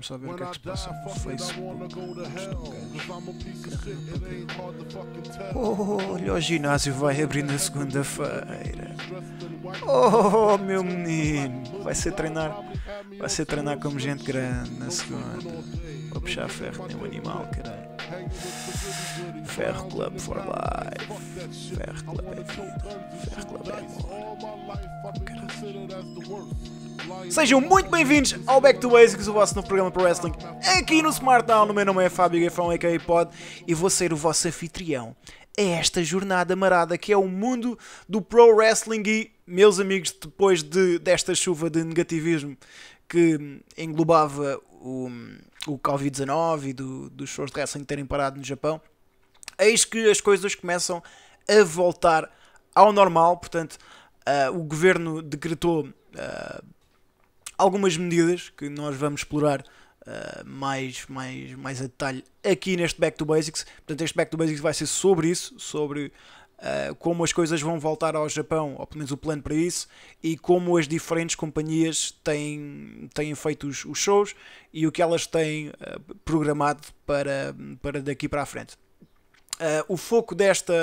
Deixa-me só ver o que é que se passa no Facebook. olha, o ginásio vai abrir na segunda-feira. Oh, meu menino, vai ser treinar, vai ser treinar como gente grande na segunda. Vou puxar ferro, nem um animal, caralho. Ferro Club for life. Ferro Club é vida. Ferro Club é amor. Sejam muito bem-vindos ao Back to Basics, o vosso novo programa para Wrestling aqui no Smartdown. O meu nome é Fábio Gafrão, a.k.a. Pod, e vou ser o vosso anfitrião a esta jornada marada que é o mundo do Pro Wrestling e, meus amigos, depois de, desta chuva de negativismo que englobava o o Covid-19 e do, dos shows de wrestling terem parado no Japão, eis que as coisas começam a voltar ao normal. Portanto, uh, o governo decretou uh, algumas medidas que nós vamos explorar Uh, mais, mais, mais a detalhe aqui neste Back to Basics. Portanto, este Back to Basics vai ser sobre isso, sobre eh, como as coisas vão voltar ao Japão, ou pelo menos o plano para isso, e como as diferentes companhias têm, têm feito os, os shows e o que elas têm uh, programado para, para daqui para a frente. Uh, o foco desta,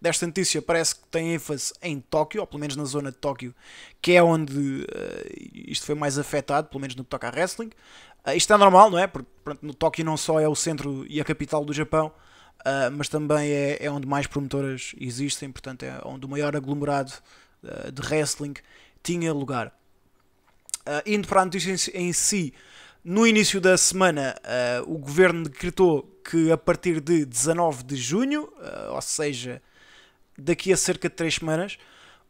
desta notícia parece que tem ênfase em Tóquio, ou pelo menos na zona de Tóquio, que é onde uh, isto foi mais afetado, pelo menos no que toca a wrestling. Uh, isto é normal, não é? Porque pronto, no Tóquio não só é o centro e a capital do Japão, uh, mas também é, é, onde mais promotoras existem, portanto é onde o maior aglomerado uh, de wrestling tinha lugar. Uh, indo para a notícia em, em, si, no início da semana o governo decretou que a partir de 19 de junho, ou seja, daqui a cerca de 3 semanas,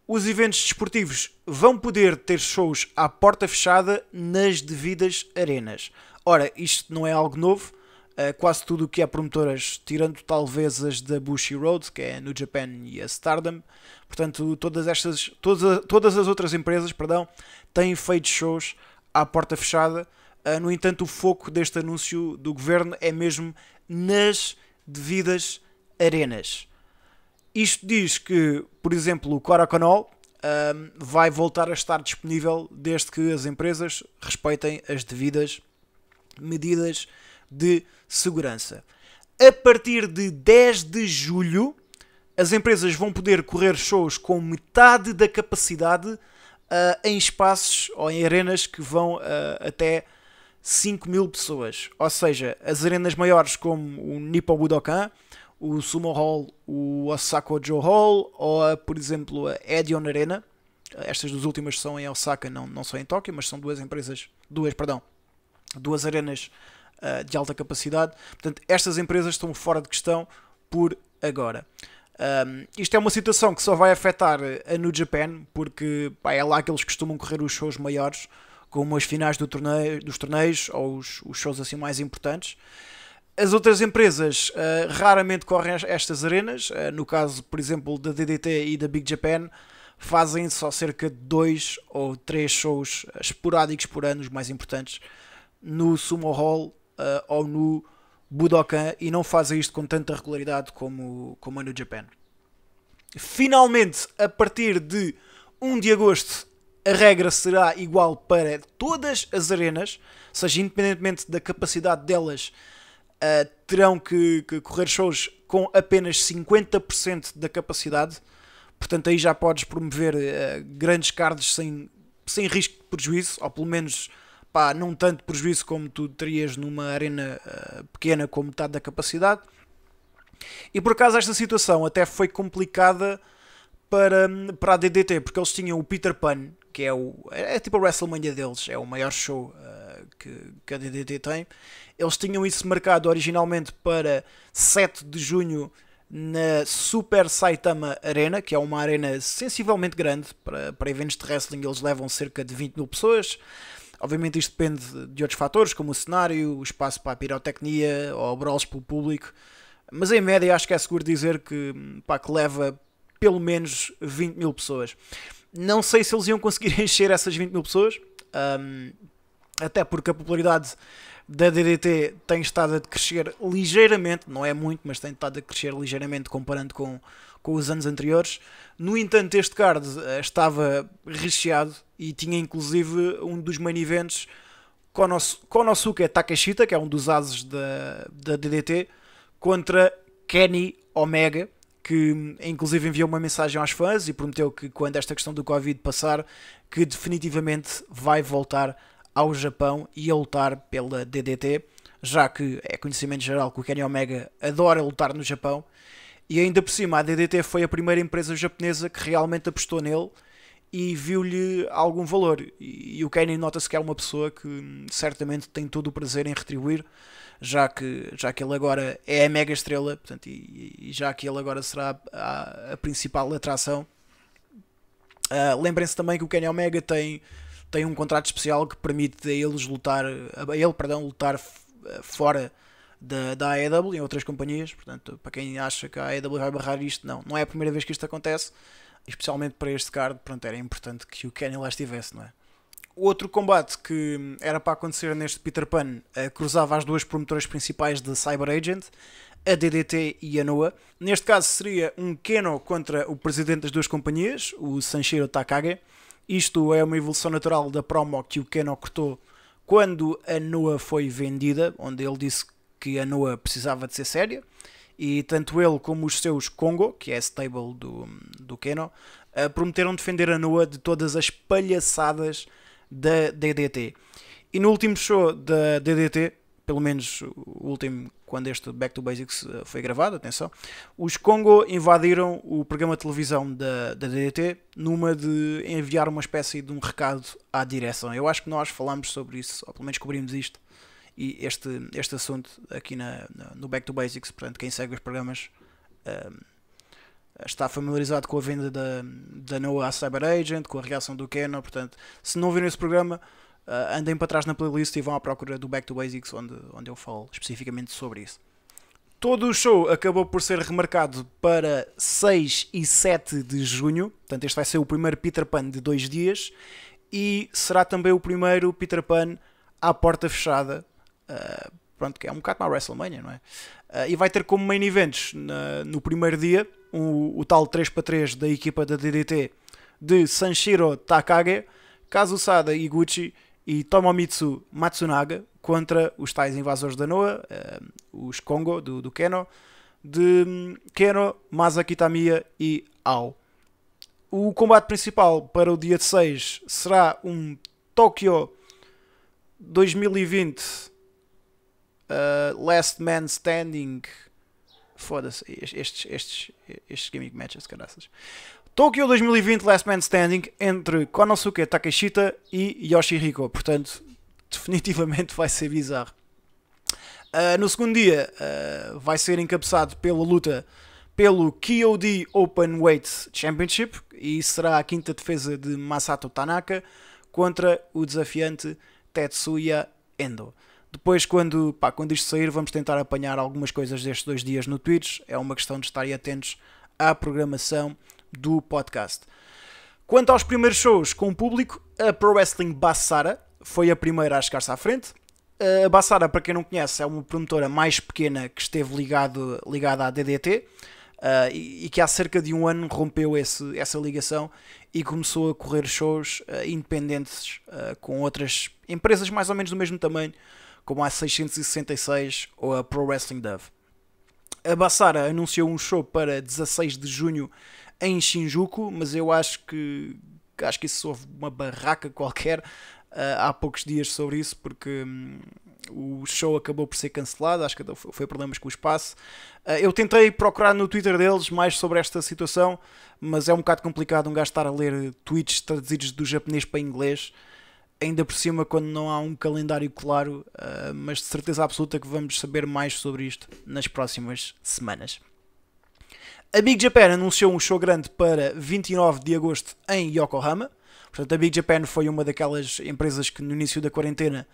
os eventos desportivos vão poder ter shows à porta fechada nas devidas arenas. Ora, isto não é algo novo, eh, quase tudo o que é promotoras, tirando talvez as da Bushi Road, que é no Japan e a Stardom. Portanto, todas estas, todas, todas as outras empresas, perdão, têm feito shows à porta fechada. Uh, no entanto, o foco deste anúncio do governo é mesmo nas devidas arenas. Isto diz que, por exemplo, o Coraconol ehm, vai voltar a estar disponível desde que as empresas respeitem as devidas medidas de segurança. A partir de 10 de julho, as empresas vão poder correr shows com metade da capacidade uh, em espaços ou em arenas que vão uh, até 5 mil pessoas. Ou seja, as arenas maiores como o Nippon Budokan, o Sumo Hall, o Osaka Joe Hall ou, a, eh, por exemplo, a Edion Arena. Estas duas últimas são em Osaka, não, não são em Tóquio, mas são duas empresas, duas, perdão, duas arenas eh, de alta capacidade. Portanto, estas empresas estão fora de questão por agora. Um, isto é uma situação que só vai afetar a New Japan, porque pá, é lá que eles costumam correr os shows maiores, como as finais do torneio, dos torneios ou os, os shows assim mais importantes. As outras empresas uh, raramente correm estas arenas, uh, no caso, por exemplo, da DDT e da Big Japan, fazem só cerca de dois ou três shows esporádicos por ano, os mais importantes, no Sumo Hall uh, eh, ou no Budokan e não fazem isto com tanta regularidade como, como a é New Japan. Finalmente, a partir de 1 de agosto, a regra será igual para todas as arenas, ou seja, independentemente da capacidade delas, uh, terão que, que correr shows com apenas 50% da capacidade. Portanto, aí já podes promover uh, grandes cards sem, sem risco de prejuízo, ou pelo menos pá, não tanto prejuízo como tu terias numa arena uh, pequena com metade da capacidade. E por acaso esta situação até foi complicada para, para a DDT, porque eles tinham o Peter Pan, que é, o, é tipo a WrestleMania deles, é o maior show uh, que, que a DDT tem. Eles tinham isso marcado originalmente para 7 de junho na Super Saitama Arena, que é uma arena sensivelmente grande para, para eventos de wrestling. Eles levam cerca de 20 mil pessoas. Obviamente isto depende de outros fatores, como o cenário, o espaço para a pirotecnia ou brawls pelo público, mas em média acho que é seguro dizer que, pá, que leva pelo menos 20 mil pessoas. Não sei se eles iam conseguir encher essas 20 mil pessoas, um, até porque a popularidade da DDT tem estado a crescer ligeiramente, não é muito, mas tem estado a crescer ligeiramente comparando com com os anos anteriores. No entanto, este card eh, estava recheado e tinha inclusive um dos main events Konos, Konosuke Takeshita, que é um dos ases da, da DDT, contra Kenny Omega, que eh, inclusive enviou uma mensagem aos fãs e prometeu que quando esta questão do Covid passar, que definitivamente vai voltar ao Japão e a lutar pela DDT, já que é conhecimento geral que o Kenny Omega adora lutar no Japão e ainda por cima, a DDT foi a primeira empresa japonesa que realmente apostou nele e viu-lhe algum valor. E, e o Kenny nota-se que é uma pessoa que hum, certamente tem todo o prazer em retribuir, já que, já que ele agora é a mega estrela portanto, e, e já que ele agora será a, a principal atração. Uh, Lembrem-se também que o Kenny Omega tem, tem um contrato especial que permite a eles lutar, a ele, perdão, lutar ah, fora da, da AEW e outras companhias. Portanto, para quem acha que a AEW vai barrar isto, não. Não é a primeira vez que isto acontece. Especialmente para este card, pronto, era importante que o Kenny lá estivesse, não é? Outro combate que era para acontecer neste Peter Pan eh, cruzava as duas promotoras principais de Cyber Agent, a DDT e a Noa. Neste caso seria um Keno contra o presidente das duas companhias, o Sanshiro Takage. Isto é uma evolução natural da promo que o Keno cortou quando a Noa foi vendida, onde ele disse que a Noa precisava de ser séria e tanto ele como os seus Congo, que é a stable do, do Keno, eh, prometeram defender a Noa de todas as palhaçadas da DDT. E no último show da DDT, pelo menos o último, quando este Back to Basics eh, foi gravado, atenção, os Congo invadiram o programa de televisão da, da DDT numa de enviar uma espécie de um recado à direção. Eu acho que nós falámos sobre isso, ou pelo menos cobrimos isto e este, este assunto aqui na, no Back to Basics, portanto, quem segue os programas um, está familiarizado com a venda da, da Noah à Cyber Agent, com a reação do Keno, portanto, se não viram esse programa, uh, andem para trás na playlist e vão à procura do Back to Basics, onde, onde eu falo especificamente sobre isso. Todo o show acabou por ser remarcado para 6 e 7 de junho, portanto, este vai ser o primeiro Peter Pan de dois dias e será também o primeiro Peter Pan à porta fechada ah, pronto, que é um bocado uma WrestleMania, não é? Uh, e vai ter como main events na, no primeiro dia o tal 3x3 da equipa da DDT de Sanshiro Takage, Kazusada Iguchi e Tomomitsu Matsunaga contra os tais invasores da Noa, uh, ah, os Kongo do, do Keno, de hum, Keno, Tamiya e Ao. O combate principal para o dia 6 será um Tokyo 2020 ah, Last Man Standing. Foda-se, estes, estes, estes gimmick matches, caraças. Tokyo 2020 Last Man Standing entre Konosuke Takeshita e Yoshihiko. Portanto, definitivamente vai ser bizarro. Uh, no segundo dia, uh, vai ser encabeçado pela luta pelo KOD Open Weight Championship e será a quinta defesa de Masato Tanaka contra o desafiante Tetsuya Endo. Depois, quando, pá, quando isto sair, vamos tentar apanhar algumas coisas destes dois dias no Twitch. É uma questão de estarem atentos à programação do podcast. Quanto aos primeiros shows com o público, a Pro Wrestling Bassara foi a primeira a chegar-se à frente. A Bassara, para quem não conhece, é uma promotora mais pequena que esteve ligado, ligada à DDT uh, ah, e, e, que há cerca de um ano rompeu esse, essa ligação e começou a correr shows uh, independentes uh, com outras empresas mais ou menos do mesmo tamanho como a 666 ou a Pro Wrestling Dove. A Bassara anunciou um show para 16 de junho em Shinjuku, mas eu acho que acho que isso houve uma barraca qualquer uh, há poucos dias sobre isso, porque um, o show acabou por ser cancelado, acho que foi problemas com o espaço. Uh, eu tentei procurar no Twitter deles mais sobre esta situação, mas é um bocado complicado um gajo estar a ler tweets traduzidos do japonês para inglês ainda por cima quando não há um calendário claro, uh, mas de certeza absoluta que vamos saber mais sobre isto nas próximas semanas. A Big Japan anunciou um show grande para 29 de agosto em Yokohama. Portanto, a Big Japan foi uma daquelas empresas que no início da quarentena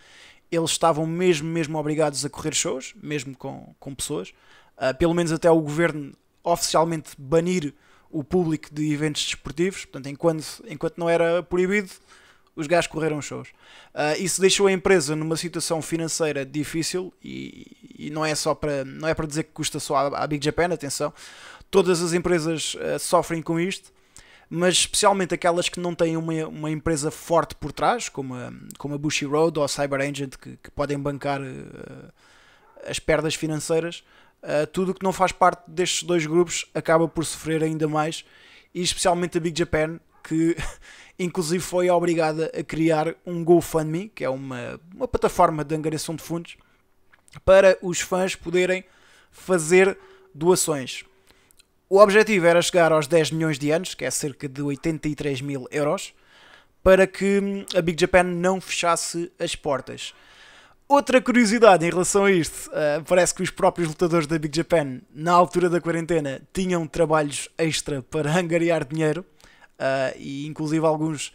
eles estavam mesmo, mesmo obrigados a correr shows, mesmo com, com pessoas. Uh, pelo menos até o governo oficialmente banir o público de eventos desportivos. Portanto, enquanto, enquanto não era proibido, os gajos correram shows. Uh, isso deixou a empresa numa situação financeira difícil e, e não é só para não é para dizer que custa só à, Big Japan, atenção. Todas as empresas uh, sofrem com isto, mas especialmente aquelas que não têm uma, uma empresa forte por trás, como a, como a Bushy Road ou a Cyber Agent, que, que podem bancar uh, as perdas financeiras. tudo o que não faz parte destes dois grupos acaba por sofrer ainda mais e especialmente a Big Japan que inclusive foi obrigada a criar um GoFundMe, que é uma, uma plataforma de angariação de fundos, para os fãs poderem fazer doações. O objetivo era chegar aos 10 milhões de anos, que é cerca de 83 mil euros, para que hum, a Big Japan não fechasse as portas. Outra curiosidade em relação a isto, uh, parece que os próprios lutadores da Big Japan, na altura da quarentena, tinham trabalhos extra para angariar dinheiro uh, e inclusive alguns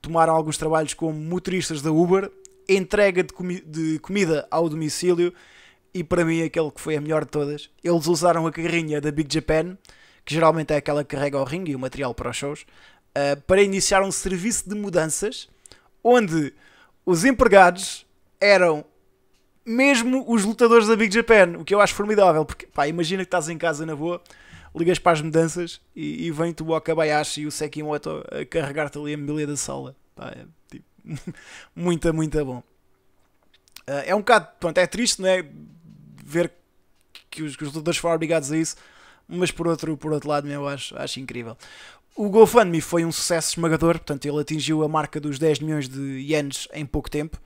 tomaram alguns trabalhos como motoristas da Uber, entrega de, comi de comida ao domicílio e para mim aquele que foi a melhor de todas. Eles usaram a carrinha da Big Japan, que geralmente é aquela que carrega o ringue e o material para os shows, uh, para iniciar um serviço de mudanças onde os empregados eram mesmo os lutadores da Big Japan, o que eu acho formidável, porque pá, imagina que estás em casa na boa ligas para as mudanças e, e vem-te o Okabayashi e o Sekimoto a carregar-te ali a mobília da sala. Pá, é, tipo, muito, muito bom. Uh, é um bocado, pronto, é triste, não é? Ver que os, que os lutadores foram obrigados a isso, mas por outro, por outro lado, eu acho, acho incrível. O GoFundMe foi um sucesso esmagador, portanto, ele atingiu a marca dos 10 milhões de ienes em pouco tempo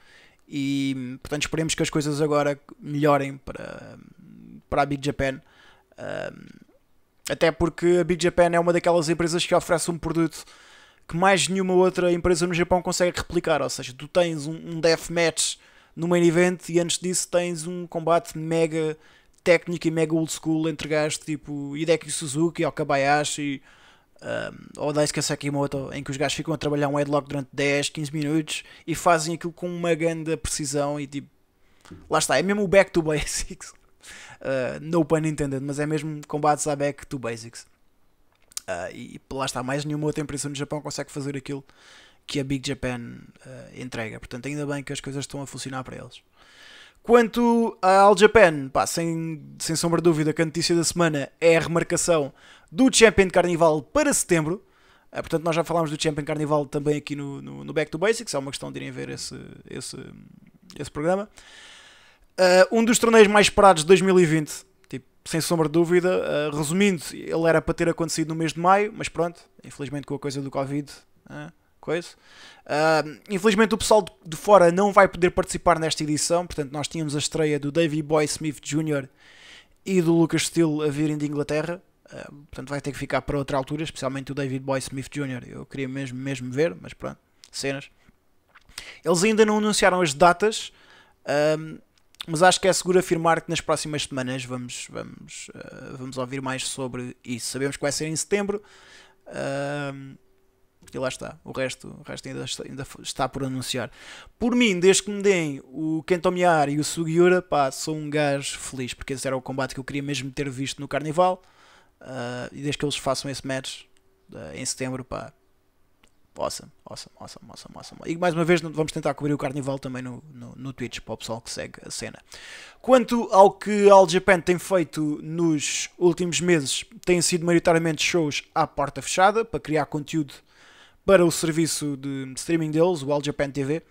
e, portanto, esperemos que as coisas agora melhorem para, para a Big Japan. Um, ah, até porque a Big Japan é uma daquelas empresas que oferece um produto que mais nenhuma outra empresa no Japão consegue replicar. Ou seja, tu tens um, um deathmatch no main event e antes disso tens um combate mega técnico e mega old school entre gajos tipo Hideki Suzuki ou Kabayashi um, ou Daisuke Sakimoto, em que os gajos ficam a trabalhar um headlock durante 10, 15 minutos e fazem aquilo com uma grande precisão e tipo. Lá está, é mesmo o back to basics. Uh, no pun intended, mas é mesmo combates à back to basics. Uh, e lá está, mais nenhuma outra empresa no Japão consegue fazer aquilo que a Big Japan uh, entrega. Portanto, ainda bem que as coisas estão a funcionar para eles. Quanto à All Japan, pá, sem, sem sombra de dúvida que a notícia da semana é a remarcação do Champion Carnival para setembro. Uh, portanto, nós já falámos do Champion Carnival também aqui no, no, no, Back to Basics. É uma questão de irem ver esse, esse, esse programa. Uh, um dos torneios mais esperados de 2020, tipo, sem sombra de dúvida. Uh, resumindo, ele era para ter acontecido no mês de maio, mas pronto, infelizmente com a coisa do Covid. Uh, coisa. infelizmente o pessoal de, fora não vai poder participar nesta edição, portanto nós tínhamos a estreia do Davy Boy Smith Jr. e do Lucas Steele a virem de Inglaterra, portanto vai ter que ficar para outra altura, especialmente o David Boy Smith Jr. Eu queria mesmo, mesmo ver, mas pronto, cenas. Eles ainda não anunciaram as datas, mas acho que é seguro afirmar que nas próximas semanas vamos, vamos, uh, vamos ouvir mais sobre isso. Sabemos que vai ser em setembro. Uh, e lá está. O resto, o resto ainda, está, ainda está por anunciar. Por mim, desde que me deem o Kentomiar e o Sugiura, pá, sou um gajo feliz, porque esse era o combate que eu queria mesmo ter visto no Carnival. Uh, e desde que eles façam esse match eh, em setembro, pá, Awesome, awesome, awesome, awesome, awesome. E mais uma vez vamos tentar cobrir o carnaval também no, no, no, Twitch para o pessoal que segue a cena. Quanto ao que All Japan tem feito nos últimos meses, têm sido maioritariamente shows à porta fechada para criar conteúdo para o serviço de streaming deles, o All Japan TV.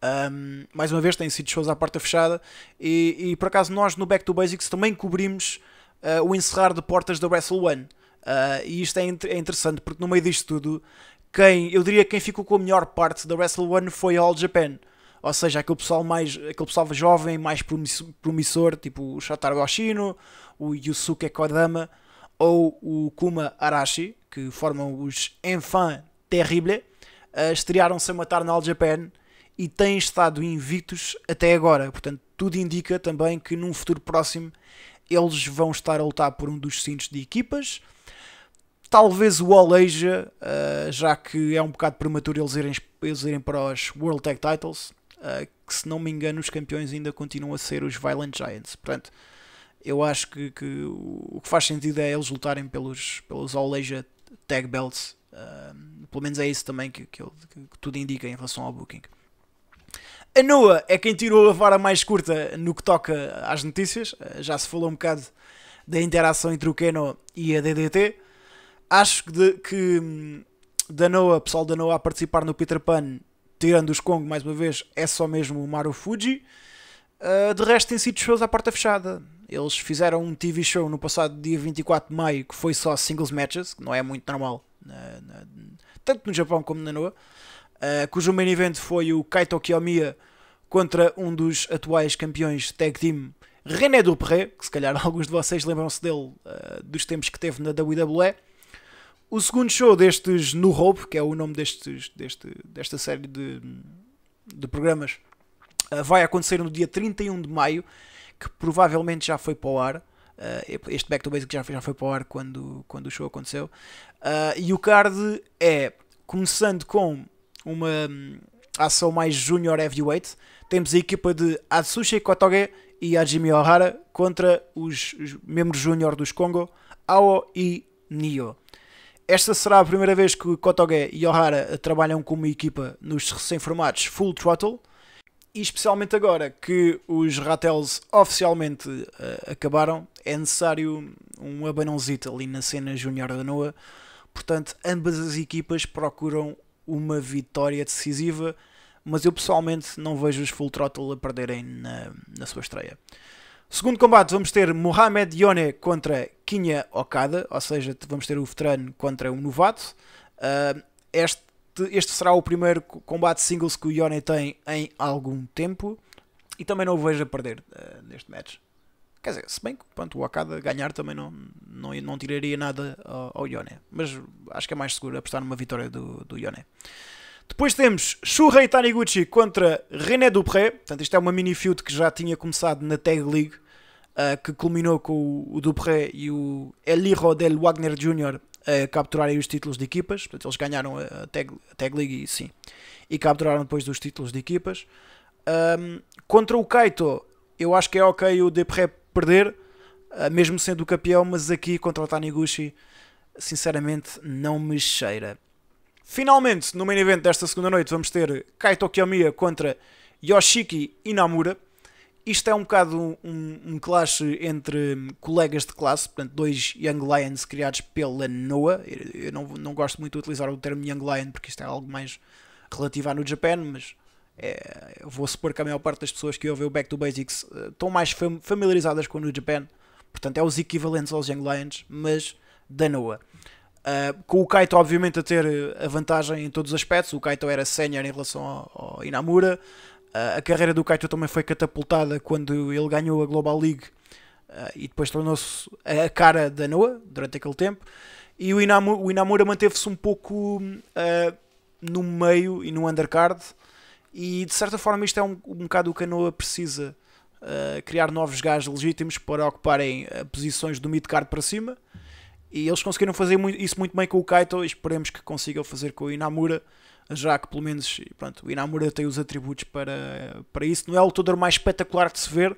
Um, mais uma vez têm sido shows à porta fechada e, e por acaso nós no Back to Basics também cobrimos uh, o encerrar de portas da Wrestle One. Uh, e isto é, é, interessante porque no meio disto tudo, quem, eu diria que quem ficou com a melhor parte da Wrestle One foi a All Japan. Ou seja, aquele pessoal mais aquele pessoal jovem, mais promissor, tipo o Shotaro Yoshino, o Yusuke Kodama ou o Kuma Arashi, que formam os Enfants Terrible, uh, ah, estrearam-se a matar na All Japan e têm estado invictos até agora. Portanto, tudo indica também que num futuro próximo eles vão estar a lutar por um dos cintos de equipas. Talvez o Oleja, uh, eh, já que é um bocado prematuro eles irem, eles irem para os World Tag Titles, uh, que se não me engano os campeões ainda continuam a ser os Violent Giants. Portanto, eu acho que, que o que faz sentido é eles lutarem pelos, pelos Asia Tag Belts. Uh, pelo menos é isso também que, que, que tudo indica em relação ao Booking. A Noah é quem tirou a vara mais curta no que toca às notícias. Já se falou um bocado da interação entre o Keno e a DDT acho de, que hum, da pessoal da Noa a participar no Peter Pan, tirando os Kong mais uma vez, é só mesmo o Maru Fuji. Uh, de resto, tem sido shows à porta fechada. Eles fizeram um TV show no passado dia 24 de maio que foi só singles matches, que não é muito normal, na, na, tanto no Japão como na Noa, uh, ah, cujo main event foi o Kaito Kiyomiya contra um dos atuais campeões de tag team, René Dupré, que se calhar alguns de vocês lembram-se dele uh, dos tempos que teve na WWE. O segundo show destes No Hope, que é o nome destes, deste, desta série de, de programas, eh, vai acontecer no dia 31 de maio, que provavelmente já foi para o ar. Eh, este Back to Basic já foi, já foi para o ar quando, quando o show aconteceu. Eh, e o card é, começando com uma hum, ação mais junior heavyweight, temos a equipa de Atsushi Kotoge e Ajimi Ohara contra os membros júnior dos Congo, Ao e Nio. Esta será a primeira vez que Kotoge e O'Hara trabalham como equipa nos recém-formados Full Throttle e especialmente agora que os Ratels oficialmente uh, acabaram, é necessário um abanãozito ali na cena júnior da NOA. Portanto, ambas as equipas procuram uma vitória decisiva, mas eu pessoalmente não vejo os Full Throttle a perderem na, na sua estreia. Segundo combate, vamos ter Mohamed Yone contra Kinya Okada, ou seja, vamos ter o veterano contra um novato. Uh, este, este será o primeiro combate singles que o Yone tem em algum tempo e também não o vejo a perder uh, neste match. Quer dizer, se bem que pronto, o Okada ganhar também não, não, não tiraria nada ao, ao Yone, mas acho que é mais seguro apostar numa vitória do, do Yone. Depois temos Shurei Taniguchi contra René Dupré. Portanto, isto é uma mini feud que já tinha começado na Tag League, uh, que culminou com o, Dupré e o Eliro del Wagner Jr. a capturarem os títulos de equipas. Portanto, eles ganharam a Tag, a tag League e sim. E capturaram depois dos títulos de equipas. Um, contra o Kaito, eu acho que é ok o Dupré perder, uh, mesmo sendo o campeão, mas aqui contra o Taniguchi, sinceramente, não me cheira. Finalmente, no main event desta segunda noite, vamos ter Kaito Kiyomiya contra Yoshiki Inamura. Isto é um bocado um, um clash entre colegas de classe, portanto, dois Young Lions criados pela Noah. Eu não, não gosto muito de utilizar o termo Young Lion porque isto é algo mais relativo à New Japan, mas é, vou supor que a maior parte das pessoas que ouvem o Back to Basics uh, estão mais fam familiarizadas com o New Japan, portanto é os equivalentes aos Young Lions, mas da Noah. Ah, com o Kaito, obviamente, a ter eh, a vantagem em todos os aspectos. O Kaito era sénior em relação ao, ao Inamura. Uh, a carreira do Kaito também foi catapultada quando ele ganhou a Global League uh, e depois tornou-se a cara da Noa durante aquele tempo. E o Inamura, o Inamura manteve-se um pouco no meio e no undercard. E de certa forma, isto é um, um bocado o que a Noa precisa. criar novos gajos legítimos para ocuparem posições do mid-card para cima e eles conseguiram fazer isso muito bem com o Kaito e esperemos que consigam fazer com o Inamura, já que pelo menos pronto, o Inamura tem os atributos para, para isso. Não é o lutador mais espetacular de se ver,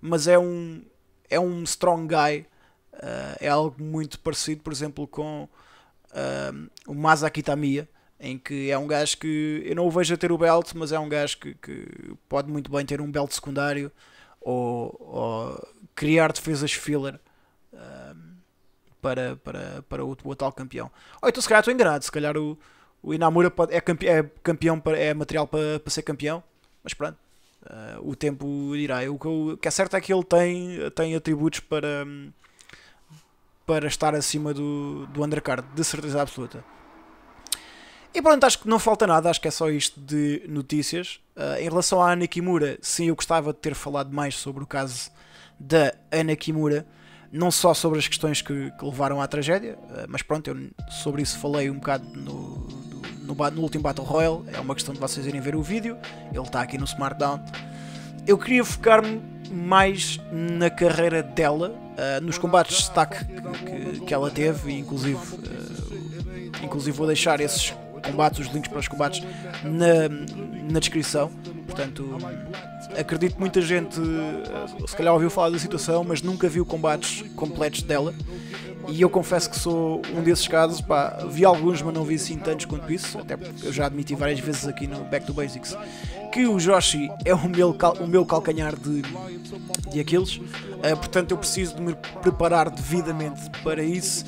mas é um, é um strong guy. Uh, é algo muito parecido, por exemplo, com uh, o Masaki Tamiya, em que é um gajo que eu não o vejo a ter o belt, mas é um gajo que, que pode muito bem ter um belt secundário ou, ou criar defesas filler. Uh, para, para, para o, o atual campeão. Ou então se calhar estou enganado, se calhar o, o Inamura pode, é, campe, é campeão, para, é material para, para ser campeão, mas pronto, uh, o tempo dirá. O que, o que, é certo é que ele tem, tem atributos para, para estar acima do, do undercard, de certeza absoluta. E pronto, acho que não falta nada, acho que é só isto de notícias. Uh, em relação à Ana Kimura, sim, eu gostava de ter falado mais sobre o caso da Ana Kimura não só sobre as questões que, que levaram à tragédia, eh, mas pronto, eu sobre isso falei um bocado no, no, no, no último Battle Royale, é uma questão de vocês irem ver o vídeo, ele está aqui no Smartdown. Eu queria focar-me mais na carreira dela, uh, nos combates de destaque que, que, que, ela teve, inclusive, uh, inclusive vou deixar esses combates, os links para os combates na, na descrição. Portanto, acredito que muita gente eh, se calhar ouviu falar da situação, mas nunca viu combates completos dela. E eu confesso que sou um desses casos, pá, vi alguns, mas não vi assim tantos quanto isso, até porque eu já admiti várias vezes aqui no Back to Basics que o Joshi é o meu, cal, o meu calcanhar de, de Aquiles, uh, portanto eu preciso de me preparar devidamente para isso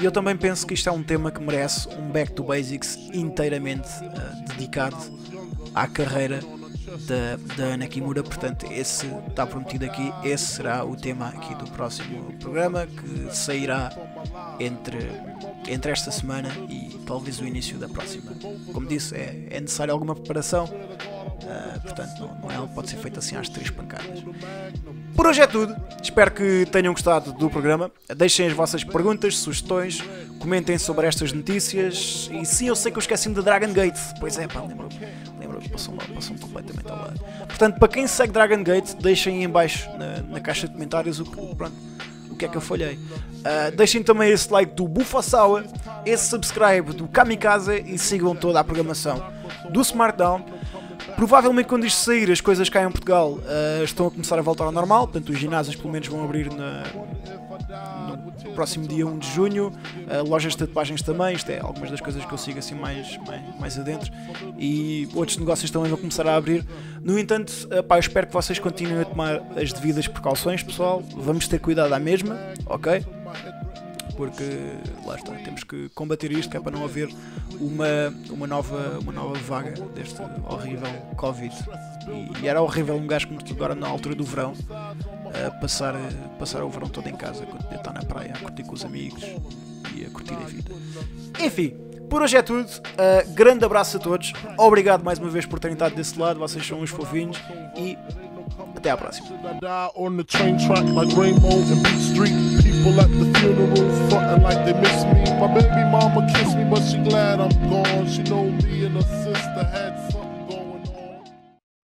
e eu também penso que isto é um tema que merece um Back to Basics inteiramente uh, dedicado à carreira da, da Ana Kimura. Portanto, esse está prometido aqui. Esse será o tema aqui do próximo programa que sairá entre, entre esta semana e talvez o início da próxima. Como disse, é, é necessário alguma preparação, ah, portanto, não, é algo que pode ser feito assim às três pancadas. Por hoje é tudo. Espero que tenham gostado do programa. Deixem as vossas perguntas, sugestões, comentem sobre estas notícias. E sim, eu sei que eu esqueci-me de Dragon Gate. Pois é, pá, lembro lembro passou-me passou completamente ao lado. Portanto, para quem segue Dragon Gate, deixem em baixo na, na caixa de comentários o que, pronto, o que é que eu falhei. Uh, deixem também esse like do Bufa Sawa, esse subscribe do Kamikaze e sigam toda a programação do Smartdown. Provavelmente quando isto sair, as coisas cá em Portugal uh, estão a começar a voltar ao normal, portanto os ginásios pelo menos vão abrir na, no próximo dia 1 de junho, uh, lojas de tatuagens também, isto é algumas das coisas que eu sigo assim mais, mais, mais adentro, e outros negócios também vão começar a abrir. No entanto, uh, pá, eu espero que vocês continuem a tomar as devidas precauções, pessoal, vamos ter cuidado à mesma, ok? porque lá está, temos que combater isto que é para não haver uma, uma, nova, uma nova vaga deste horrível Covid. E, e era horrível um gajo como agora na altura do verão eh, passar, eh, passar o verão todo em casa, quando estar na praia a curtir com os amigos e a curtir a vida. Enfim, por hoje é tudo. Uh, grande abraço a todos. Obrigado mais uma vez por terem estado desse lado. Vocês são uns fofinhos e até à próxima. people at the funeral frontin' like they miss me. My baby mama kissed me, but she glad I'm gone. She know me and her sister had.